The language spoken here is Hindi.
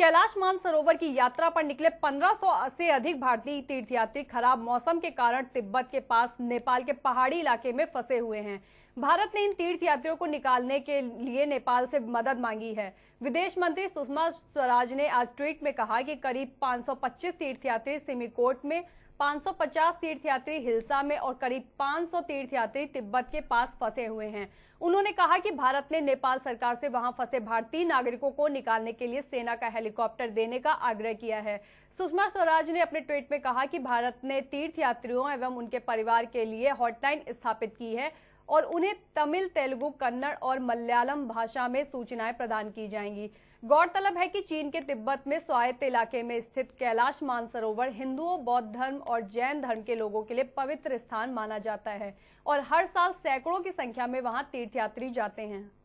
कैलाश मानसरोवर की यात्रा पर निकले 1500 से अधिक भारतीय तीर्थयात्री खराब मौसम के कारण तिब्बत के पास नेपाल के पहाड़ी इलाके में फंसे हुए हैं भारत ने इन तीर्थयात्रियों को निकालने के लिए नेपाल से मदद मांगी है विदेश मंत्री सुषमा स्वराज ने आज ट्वीट में कहा कि करीब 525 तीर्थयात्री सिमिकोट में 550 तीर्थयात्री हिलसा में और करीब 500 तीर्थयात्री तिब्बत के पास फंसे हुए हैं उन्होंने कहा कि भारत ने नेपाल सरकार से वहां फंसे भारतीय नागरिकों को निकालने के लिए सेना का हेलीकॉप्टर देने का आग्रह किया है सुषमा स्वराज ने अपने ट्वीट में कहा कि भारत ने तीर्थयात्रियों एवं उनके परिवार के लिए हॉटलाइन स्थापित की है और उन्हें तमिल तेलुगु कन्नड़ और मलयालम भाषा में सूचनाएं प्रदान की जाएंगी गौरतलब है कि चीन के तिब्बत में स्वायत्त इलाके में स्थित कैलाश मानसरोवर हिंदुओं बौद्ध धर्म और जैन धर्म के लोगों के लिए पवित्र स्थान माना जाता है और हर साल सैकड़ों की संख्या में वहां तीर्थयात्री जाते हैं